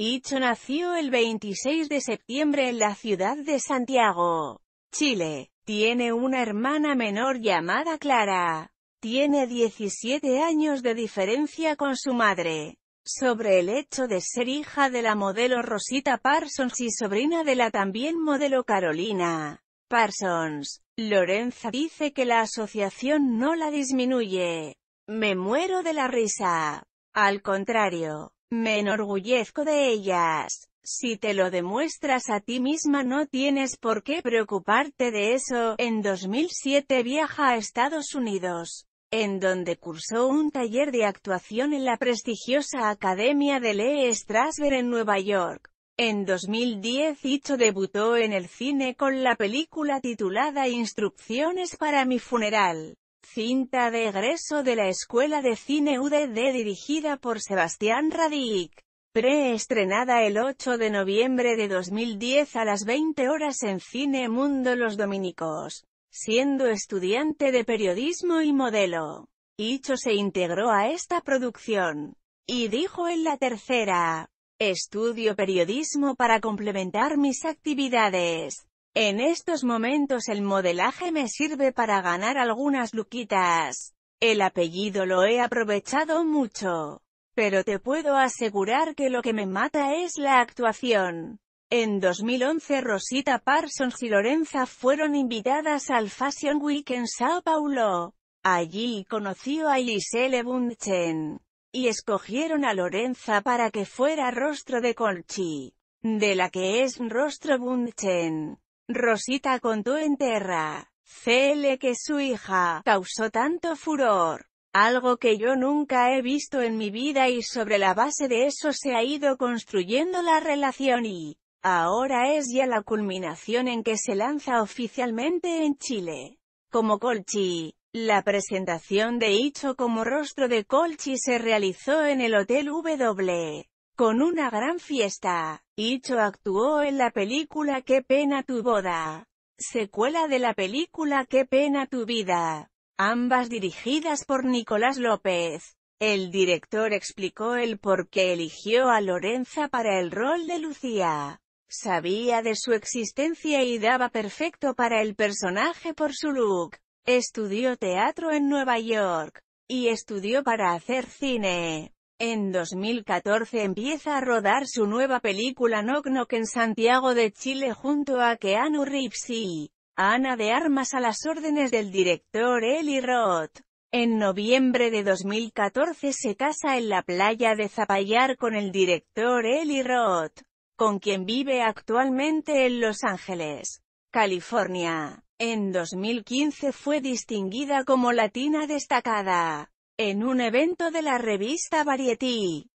Icho nació el 26 de septiembre en la ciudad de Santiago, Chile. Tiene una hermana menor llamada Clara. Tiene 17 años de diferencia con su madre. Sobre el hecho de ser hija de la modelo Rosita Parsons y sobrina de la también modelo Carolina Parsons, Lorenza dice que la asociación no la disminuye. Me muero de la risa. Al contrario, me enorgullezco de ellas. Si te lo demuestras a ti misma no tienes por qué preocuparte de eso. En 2007 viaja a Estados Unidos, en donde cursó un taller de actuación en la prestigiosa Academia de Lee Strasberg en Nueva York. En 2010 Ito debutó en el cine con la película titulada Instrucciones para mi funeral. Cinta de egreso de la Escuela de Cine UDD dirigida por Sebastián Radic. Preestrenada el 8 de noviembre de 2010 a las 20 horas en Cine Mundo Los Dominicos. Siendo estudiante de periodismo y modelo, Icho se integró a esta producción. Y dijo en la tercera, estudio periodismo para complementar mis actividades. En estos momentos el modelaje me sirve para ganar algunas luquitas. El apellido lo he aprovechado mucho. Pero te puedo asegurar que lo que me mata es la actuación. En 2011 Rosita Parsons y Lorenza fueron invitadas al Fashion Week en Sao Paulo. Allí conoció a Elisele Bundchen. Y escogieron a Lorenza para que fuera rostro de Colchi. De la que es rostro Bundchen. Rosita contó en Terra. CL que su hija causó tanto furor. Algo que yo nunca he visto en mi vida y sobre la base de eso se ha ido construyendo la relación y ahora es ya la culminación en que se lanza oficialmente en Chile. Como Colchi, la presentación de Icho como rostro de Colchi se realizó en el Hotel W con una gran fiesta. Icho actuó en la película Qué pena tu boda, secuela de la película Qué pena tu vida, ambas dirigidas por Nicolás López. El director explicó el por qué eligió a Lorenza para el rol de Lucía. Sabía de su existencia y daba perfecto para el personaje por su look. Estudió teatro en Nueva York, y estudió para hacer cine. En 2014 empieza a rodar su nueva película Knock Knock en Santiago de Chile junto a Keanu Reeves Ana de Armas a las órdenes del director Eli Roth. En noviembre de 2014 se casa en la playa de Zapallar con el director Eli Roth, con quien vive actualmente en Los Ángeles, California. En 2015 fue distinguida como Latina Destacada. En un evento de la revista Variety.